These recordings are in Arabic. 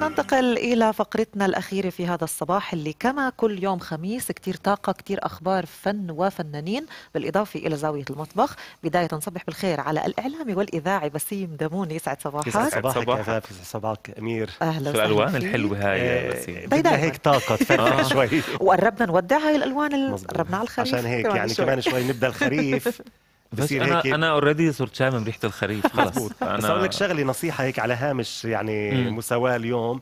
ننتقل إلى فقرتنا الأخيرة في هذا الصباح اللي كما كل يوم خميس كتير طاقة كتير أخبار فن وفنانين بالإضافة إلى زاوية المطبخ بداية نصبح بالخير على الإعلامي والإذاعي بسيم دموني يسعد صباحك يسعد صباحك يسعد صباحك أمير أهلا شو الألوان الحلوة هاي آه، بسيم بدنا هيك طاقة تفرح آه. شوي وقربنا نودع هاي الألوان قربنا على الخريف عشان هيك يعني كمان شوي نبدأ الخريف بس انا هيك انا اوريدي صرت شامم ريحه الخريف خلص بس اقول لك شغله نصيحه هيك على هامش يعني مساواه اليوم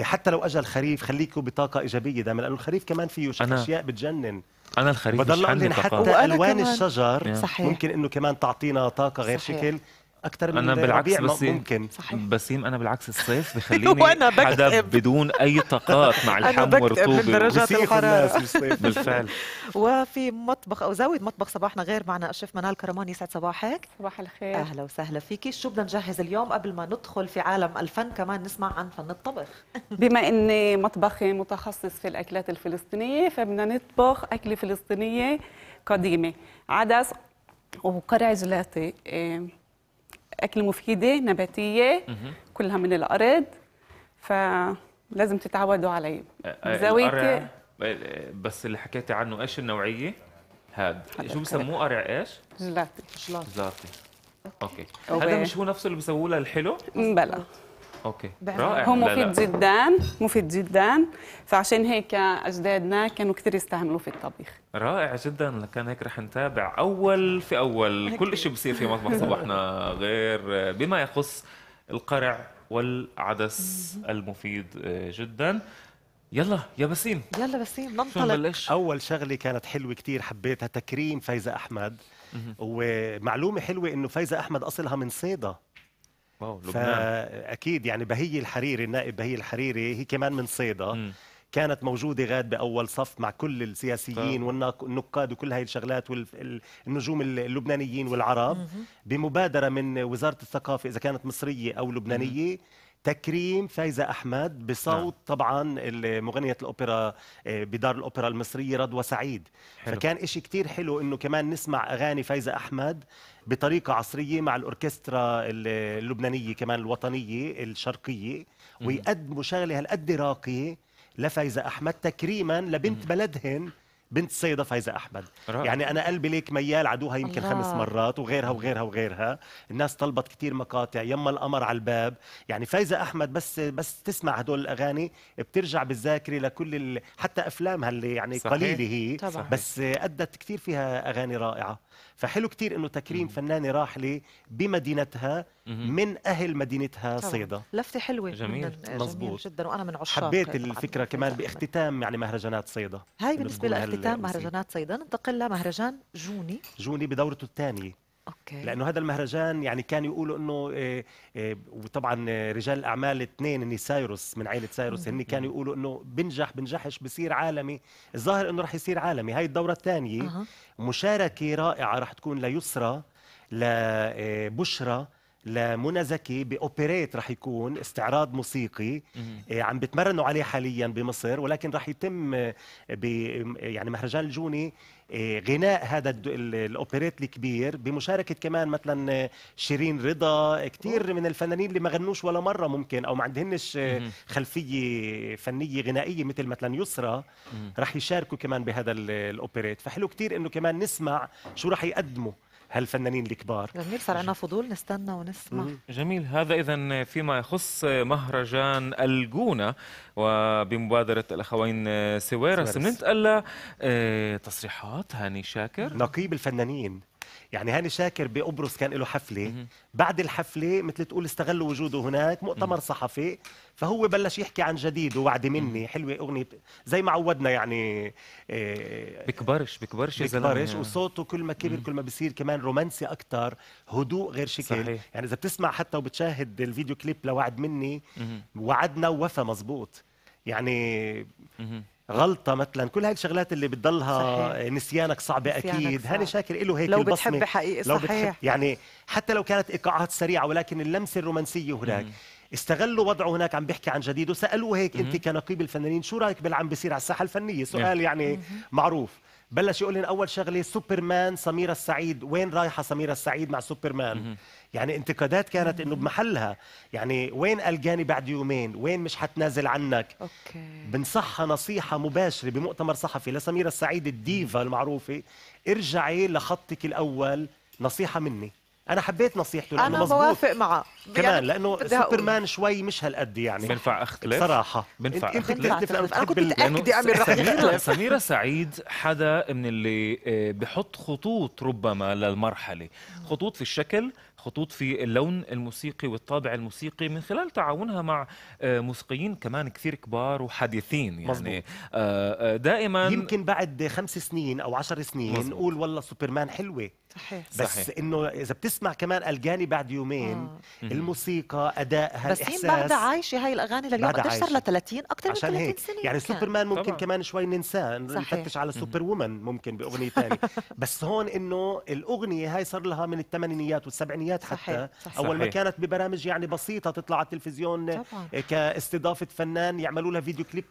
حتى لو اجى الخريف خليكوا بطاقه ايجابيه دائما لانه الخريف كمان فيه اشياء بتجنن انا الخريف بضل اقول حتى الوان كمان. الشجر صحيح. ممكن انه كمان تعطينا طاقه غير صحيح. شكل اكثر من انا بالعكس بسيم ممكن صحيح. بسيم انا بالعكس الصيف بخليني حدا بدون اي طاقات مع الحم والرطوبه من درجات الحراره بالفعل وفي مطبخ او زاويه مطبخ صباحنا غير معنا الشيف منال كرماني يسعد صباحك صباح الخير اهلا وسهلا فيكي شو بدنا نجهز اليوم قبل ما ندخل في عالم الفن كمان نسمع عن فن الطبخ بما اني مطبخي متخصص في الاكلات الفلسطينيه فبدنا نطبخ اكله فلسطينيه قديمه عدس وقرع جلاتي إيه، اكل مفيده نباتيه كلها من الارض فلازم تتعودوا علي أه، أه، زاويتي بس اللي حكيتي عنه ايش النوعيه هاد شو بسموه قرع ايش جلاتي جلاتي اوكي هذا مش هو نفسه اللي بيسووه للحلو بلا اوكي رائع هو مفيد جدا مفيد جدا فعشان هيك اجدادنا كانوا كثير يستعملوه في الطبيخ رائع جدا لكان هيك رح نتابع اول في اول كل شيء بصير في مطبخ صباحنا غير بما يخص القرع والعدس المفيد آه، جدا يلا يا بسيم يلا بسيم ننطلق اول شغله كانت حلوه كثير حبيتها تكريم فايزه احمد ومعلومه حلوه انه فايزه احمد اصلها من صيدا فاكيد يعني بهي الحريري النائب بهي الحريري هي كمان من صيدا كانت موجوده غاد باول صف مع كل السياسيين والنقاد وكل هاي الشغلات والنجوم اللبنانيين والعرب بمبادره من وزاره الثقافه اذا كانت مصريه او لبنانيه تكريم فايزة أحمد بصوت نعم. طبعا مغنية الأوبرا آه، بدار الأوبرا المصرية رضوى سعيد حلو. فكان إشي كتير حلو إنه كمان نسمع أغاني فايزة أحمد بطريقة عصرية مع الأوركسترا اللبنانية كمان الوطنية الشرقية ويقدموا شغلة هالقد راقية لفايزة أحمد تكريما لبنت بلدهن بنت السيده فايزه احمد رأي. يعني انا قلبي ليك ميال عدوها يمكن الله. خمس مرات وغيرها وغيرها وغيرها الناس طلبت كثير مقاطع يما القمر على الباب يعني فايزه احمد بس بس تسمع هدول الاغاني بترجع بالذاكره لكل ال... حتى افلامها اللي يعني صحيح. قليله هي صحيح. بس ادت كثير فيها اغاني رائعه فحلو كتير انه تكريم فنانه راحله بمدينتها من اهل مدينتها صيدا لفته حلوه جميل مظبوط جدا وانا من عشاق حبيت الفكره كمان باختتام يعني مهرجانات صيدا هاي بالنسبه لاختتام مهرجانات صيدا ننتقل لمهرجان جوني جوني بدورته الثانيه اوكي لانه هذا المهرجان يعني كان يقولوا انه إيه إيه وطبعا آه، رجال الاعمال اثنين اني سايروس من عائله سايروس هن كانوا يقولوا انه بنجح بنجحش بصير عالمي الظاهر انه رح يصير عالمي هاي الدوره الثانيه أه. مشاركه رائعه رح تكون ليسرى لبشرى آه، لمنى زكي باوبريت رح يكون استعراض موسيقي آه، عم بتمرنوا عليه حاليا بمصر ولكن رح يتم آه، ب يعني مهرجان الجوني آه، غناء هذا الاوبريت الكبير بمشاركه كمان مثلا شيرين رضا كثير من الفنانين اللي ما غنوش ولا مره ممكن او ما عندهنش خلفيه فنيه غنائيه مثل مثلا يسرا رح يشاركوا كمان بهذا الاوبريت فحلو كثير انه كمان نسمع شو رح يقدموا هالفنانين الكبار جميل صار عندنا فضول نستنى ونسمع جميل هذا اذا فيما يخص مهرجان الجونه وبمبادره الاخوين سويرس بننتقل لتصريحات آه، هاني شاكر نقيب الفنانين يعني هاني شاكر بقبرص كان له حفله بعد الحفله مثل تقول استغلوا وجوده هناك مؤتمر صحفي فهو بلش يحكي عن جديد ووعد مني حلوه اغنيه زي ما عودنا يعني إيه بكبرش بكبرش بكبرش وصوته كل ما كبر كل ما بصير كمان رومانسي اكثر هدوء غير شكل صحيح. يعني اذا بتسمع حتى وبتشاهد الفيديو كليب لوعد مني وعدنا ووفى مزبوط يعني غلطه مثلا كل هاي الشغلات اللي بتضلها صحيح. نسيانك صعبه نسيانك اكيد صعب. هاني شاكر له هيك لو البصمه بتحب حقيقي لو صحيح بتحب يعني حتى لو كانت ايقاعات سريعه ولكن اللمسه الرومانسيه هناك استغلوا وضعه هناك عم بيحكي عن جديد وسالوه هيك انت كنقيب الفنانين شو رايك باللي عم بيصير على الساحه الفنيه سؤال نعم. يعني معروف بلش يقول لنا اول شغله سوبرمان سميره السعيد وين رايحه سميره السعيد مع سوبرمان يعني انتقادات كانت انه بمحلها يعني وين الجاني بعد يومين وين مش حتنازل عنك أوكي. بنصحها نصيحه مباشره بمؤتمر صحفي لسميره السعيد الديفا المعروفه ارجعي لخطك الاول نصيحه مني انا حبيت نصيحته لانه انا مزبوط. بوافق معه كمان يعني لانه سوبرمان شوي مش هالقد يعني بنفع اختلف بصراحه بنفع اختلف انا كنت متاكده امير رح سميرة, سميره سعيد حدا من اللي آه، بحط خطوط ربما للمرحله خطوط في الشكل خطوط في اللون الموسيقي والطابع الموسيقي من خلال تعاونها مع آه، موسيقيين كمان كثير كبار وحديثين يعني مزبوط. آه، دائما يمكن بعد خمس سنين او عشر سنين مزبوط. نقول والله سوبرمان حلوه صحيح بس صحيح. انه اذا بتسمع كمان الجاني بعد يومين آه. الموسيقى ادائها بس إيه الاحساس بس بعد عايشه هاي الاغاني لليوم قديش صار لها 30 اكثر من 30 سنه يعني سوبرمان ممكن طبعا. كمان شوي ننساه نفتش على سوبر وومن ممكن باغنيه ثانيه بس هون انه الاغنيه هاي صار لها من الثمانينيات والسبعينيات حتى صحيح. صحيح. اول ما كانت ببرامج يعني بسيطه تطلع على التلفزيون طبعا. كاستضافه فنان يعملوا لها فيديو كليب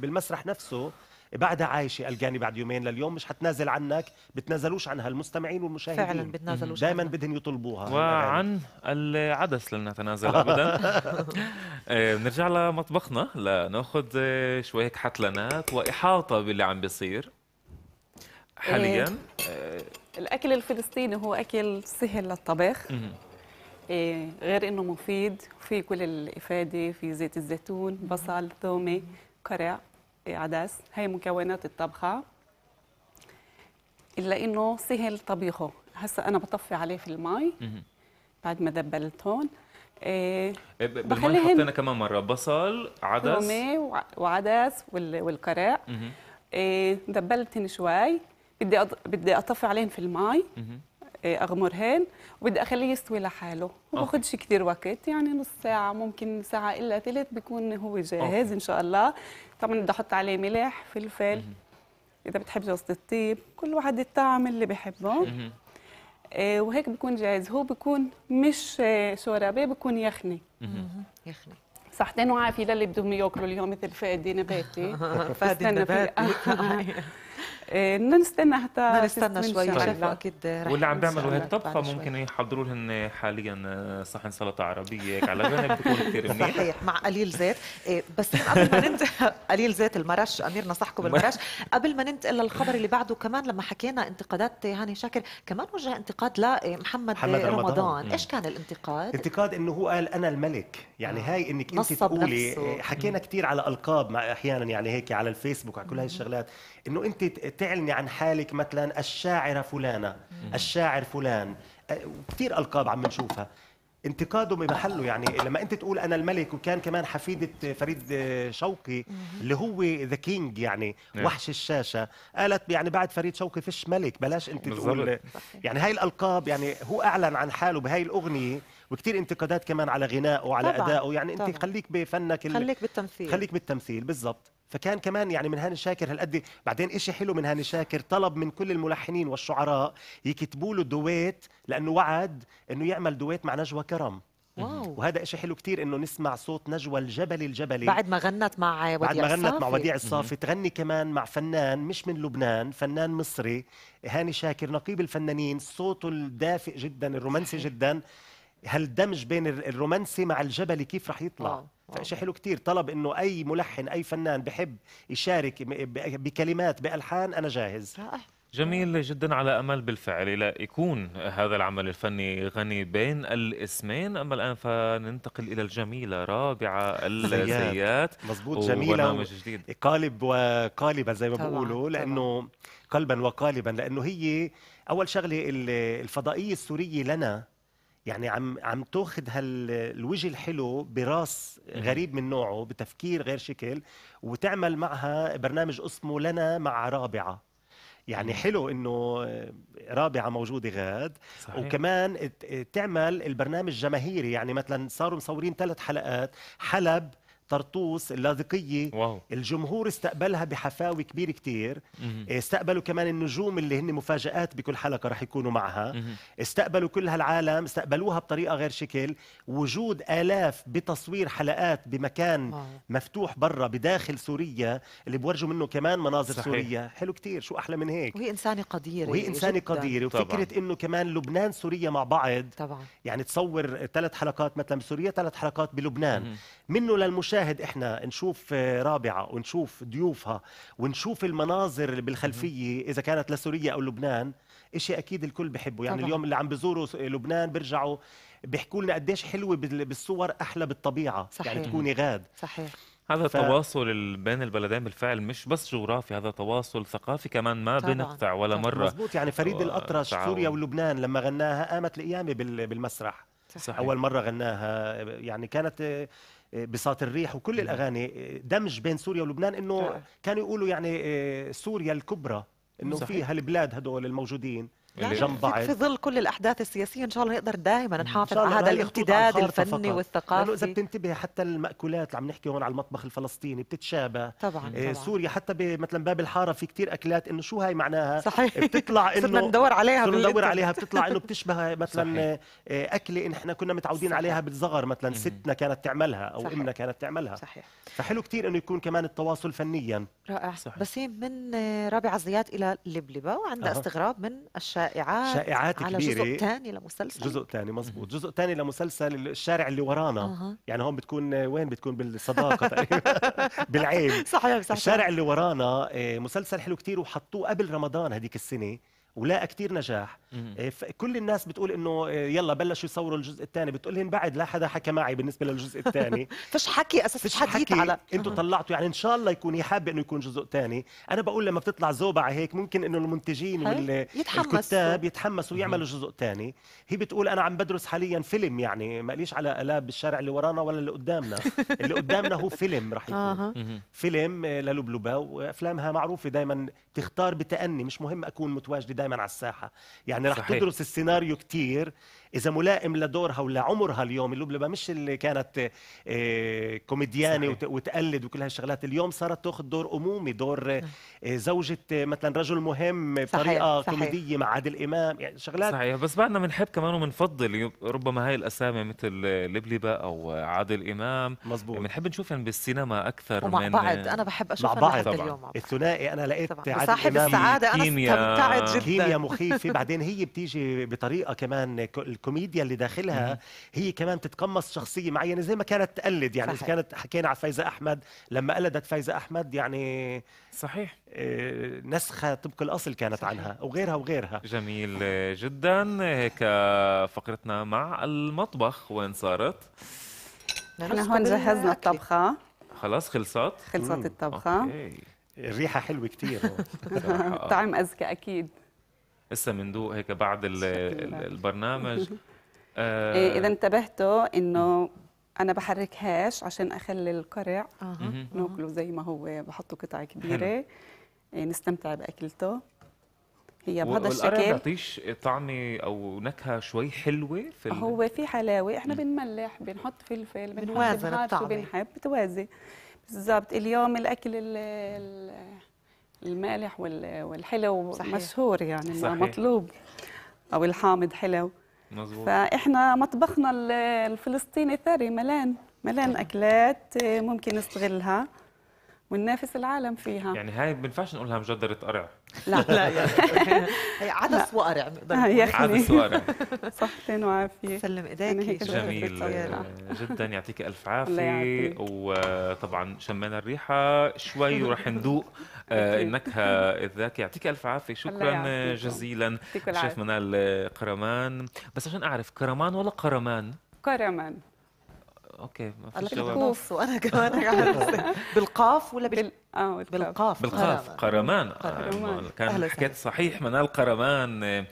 بالمسرح نفسه بعدها عايشه الجاني بعد يومين لليوم مش حتنازل عنك بتنازلوش عنها المستمعين والمشاهدين فعلا بتنازلوش دائما بدهم يطلبوها وعن العدس لن نتنازل ابدا آه، بنرجع لمطبخنا لناخذ آه، شوي هيك حتلانات واحاطه باللي عم بيصير حاليا آه، الاكل الفلسطيني هو اكل سهل للطبخ إيه غير انه مفيد في كل الافاده في زيت الزيتون بصل ثومه كرع عدس هي مكونات الطبخه الا انه سهل طبيخه هسا انا بطفي عليه في المي بعد ما دبلتهم إيه, إيه، بالمي حطينا كمان مره بصل عدس رومي وعدس والقراع إيه دبلتهم شوي بدي بدي اطفي عليهم في المي إيه، اغمر هين وبدي اخليه يستوي لحاله ما آه. باخذش كثير وقت يعني نص ساعه ممكن ساعه الا ثلث بيكون هو جاهز أوكي. ان شاء الله طبعا بدي احط عليه ملح فلفل اذا بتحب جوزة الطيب كل واحد الطعم اللي بحبه مم. إيه، وهيك بيكون جاهز هو بيكون مش شوربه بيكون يخني يخني صحتين وعافيه للي بدهم ياكلوا اليوم مثل فادي نباتي فادي نباتي بدنا إيه، نستنى حتى نستنى شوي شافوا طيب، اكيد واللي عم بيعملوا هالطبخه ممكن يحضروا لهم حاليا آه، صحن سلطه عربيه هيك على جنب بيكون كثير منيح صحيح مع قليل زيت إيه، بس قبل ما ننتقل قليل زيت المرش امير نصحكم بالمرش قبل ما ننتقل للخبر اللي بعده كمان لما حكينا انتقادات هاني شاكر كمان وجه انتقاد لمحمد إيه، رمضان. رمضان ايش كان الانتقاد انتقاد انه هو قال انا الملك يعني هاي انك انت تقولي حكينا كثير على القاب احيانا يعني هيك على الفيسبوك على كل هاي الشغلات انه انت تعلني عن حالك مثلا الشاعره فلانه الشاعر فلان أه، كثير القاب عم نشوفها انتقاده بمحله يعني لما انت تقول انا الملك وكان كمان حفيده فريد شوقي اللي هو ذا كينج يعني نعم. وحش الشاشه قالت يعني بعد فريد شوقي فيش ملك بلاش انت تقول يعني هاي الالقاب يعني هو اعلن عن حاله بهاي الاغنيه وكثير انتقادات كمان على غنائه وعلى ادائه يعني انت خليك بفنك خليك بالتمثيل خليك بالتمثيل بالضبط فكان كمان يعني من هاني شاكر هالقد بعدين إشي حلو من هاني شاكر طلب من كل الملحنين والشعراء يكتبوا له دويت لأنه وعد إنه يعمل دويت مع نجوى كرم واو. وهذا شيء حلو كثير انه نسمع صوت نجوى الجبلي الجبلي بعد ما غنت مع وديع بعد ما غنت الصافي. مع وديع الصافي تغني كمان مع فنان مش من لبنان فنان مصري هاني شاكر نقيب الفنانين صوته الدافئ جدا الرومانسي جدا هالدمج بين الرومانسي مع الجبلي كيف رح يطلع واو. فشيء آه. حلو كتير طلب انه اي ملحن اي فنان بحب يشارك بكلمات بالحان انا جاهز رائع جميل جدا على امل بالفعل الى يكون هذا العمل الفني غني بين الاسمين اما الان فننتقل الى الجميله رابعه الزيات مزبوط جميله و... جديد قالب وقالبه زي ما بيقولوا لانه قلبا وقالبا لانه هي اول شغله الفضائيه السوريه لنا يعني عم عم تاخذ هالوجه الحلو براس غريب من نوعه بتفكير غير شكل وتعمل معها برنامج اسمه لنا مع رابعه يعني حلو انه رابعه موجوده غاد صحيح. وكمان تعمل البرنامج جماهيري يعني مثلا صاروا مصورين ثلاث حلقات حلب طرطوس اللاذقيه واو. الجمهور استقبلها بحفاوه كبير كتير مه. إيه، استقبلوا كمان النجوم اللي هن مفاجات بكل حلقه رح يكونوا معها مه. استقبلوا كل هالعالم استقبلوها بطريقه غير شكل وجود الاف بتصوير حلقات بمكان واو. مفتوح برا بداخل سوريا اللي بورجوا منه كمان مناظر صحيح. سوريا حلو كتير شو احلى من هيك وهي انسانه قديره وهي انسانه قديره وفكره انه كمان لبنان سوريا مع بعض طبعا يعني تصور ثلاث حلقات مثلا بسوريا ثلاث حلقات بلبنان منه للمشاهد نشاهد احنا نشوف رابعه ونشوف ضيوفها ونشوف المناظر اللي بالخلفيه اذا كانت لسوريا او لبنان شيء اكيد الكل بحبه يعني طبعا. اليوم اللي عم بزوروا لبنان بيرجعوا بيحكوا لنا قديش حلوه بالصور احلى بالطبيعه يعني صحيح. يعني تكوني غاد صحيح هذا ف... تواصل بين البلدين بالفعل مش بس جغرافي هذا تواصل ثقافي كمان ما بنقطع ولا طبعا. مره مزبوط يعني فريد و... الأطرش تعاون. سوريا ولبنان لما غناها قامت القيامه بالمسرح صحيح. اول مره غناها يعني كانت بساط الريح وكل الاغاني دمج بين سوريا ولبنان انه آه. كانوا يقولوا يعني آه، سوريا الكبرى انه في هالبلاد هدول الموجودين اللي يعني يعني جنب بعض في ظل كل الاحداث السياسيه ان شاء الله نقدر دائما نحافظ على هذا الامتداد الفني فقط. والثقافي لانه اذا بتنتبه حتى الماكولات اللي عم نحكي هون على المطبخ الفلسطيني بتتشابه طبعا, إيه طبعاً. سوريا حتى مثلا باب الحاره في كثير اكلات انه شو هاي معناها صحيح بتطلع انه صرنا ندور عليها صرنا ندور عليها بتطلع انه بتشبه مثلا إيه، اكله نحن كنا متعودين صحيح. عليها بالصغر مثلا ستنا كانت تعملها او صحيح. امنا كانت تعملها صحيح فحلو كثير انه يكون كمان التواصل فنيا رائع صحيح. بسيم من رابعه زياد الى لبلبه وعندها استغراب من الشارع شائعات شائعات على كبيرة جزء ثاني لمسلسل جزء ثاني مزبوط جزء ثاني لمسلسل الشارع اللي ورانا أه. يعني هون بتكون وين بتكون بالصداقه تقريبا بالعين صحيح صحيح الشارع اللي ورانا آه، مسلسل حلو كتير وحطوه قبل رمضان هذيك السنه ولاقى كثير نجاح إيه، كل الناس بتقول انه إيه، يلا بلشوا يصوروا الجزء الثاني بتقول لهم بعد لا حدا حكى معي بالنسبه للجزء الثاني فش حكي اساسا فش حكي على انتم طلعتوا يعني ان شاء الله يكون هي حابه انه يكون جزء ثاني انا بقول لما بتطلع زوبعه هيك ممكن انه المنتجين والكتاب يتحمسوا يعملوا جزء ثاني هي بتقول انا عم بدرس حاليا فيلم يعني ماليش على قلاب بالشارع اللي ورانا ولا اللي قدامنا اللي قدامنا هو فيلم رح يكون آه. فيلم إيه، للبلبه وافلامها معروفه دائما تختار بتاني مش مهم اكون متواجده دايما على الساحه يعني رح تدرس السيناريو كتير اذا ملائم لدورها ولعمرها اليوم اللبلبه مش اللي كانت آه، كوميديانه صحيح. وتقلد وكل هالشغلات اليوم صارت تاخذ دور امومي دور آه، نعم. زوجة آه، مثلا رجل مهم بطريقه صحيح. كوميديه مع عادل امام يعني شغلات صحيح بس بعدنا بنحب كمان وبنفضل ربما هاي الاسامي مثل لبلبه او عادل امام مزبوط يعني بنحب نشوفهم بالسينما اكثر ومع من بعض انا بحب اشوفهم مع بعض اليوم الثنائي انا لقيت عادل صاحب السعاده انا استمتعت جدا كيميا مخيفه بعدين هي بتيجي بطريقه كمان الكوميديا اللي داخلها هي كمان تتقمص شخصيه معينه زي ما كانت تقلد يعني صحيح. كانت حكينا على فايزه احمد لما قلدت فايزه احمد يعني صحيح آه، نسخه طبق الاصل كانت صحيح. عنها وغيرها وغيرها جميل جدا هيك فقرتنا مع المطبخ وين صارت احنا هون جهزنا الطبخه خلاص خلصت خلصت الطبخه أوكي. الريحه حلوه كثير طعم اذكى اكيد هسه بندوق هيك بعد البرنامج آه إيه، اذا انتبهتوا انه انا بحرك هاش عشان اخلي القرع آه. ناكله زي ما هو بحطه قطع كبيره إيه، نستمتع باكلته هي بهذا الشكل بيعطيش طعمه او نكهه شوي حلوه في هو في حلاوه احنا بنملح بنحط فلفل بنحط الطعم بنحب بتوازي بالضبط اليوم الاكل ال المالح والحلو صحيح. مشهور يعني صحيح. مطلوب او الحامض حلو مزبوط. فاحنا مطبخنا الفلسطيني ثري ملان ملان اكلات ممكن نستغلها وننافس العالم فيها يعني هاي ما بينفعش نقولها مجدرة قرع لا لا يعني هي عدس وقرع يعني عدس وقرع صحتين وعافية سلم ايديك جميل جدا يعطيك الف عافية وطبعا شمينا الريحة شوي ورح نذوق النكهة الذاكية يعطيك الف عافية شكرا جزيلا شيف منال قرمان بس عشان اعرف قرمان ولا قرمان؟ قرمان اوكي ما فيش جواب بالكوف وانا كمان بالقاف ولا بال... اه بالقاف بالقاف قرمان, آه، قرمان. كان حكيت صحيح منال قرمان آه،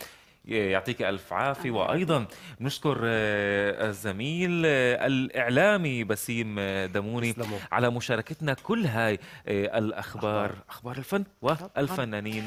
يعطيك ألف عافية وأيضا نشكر آه، الزميل الإعلامي بسيم دموني على مشاركتنا كل هاي الأخبار أخبار الفن والفنانين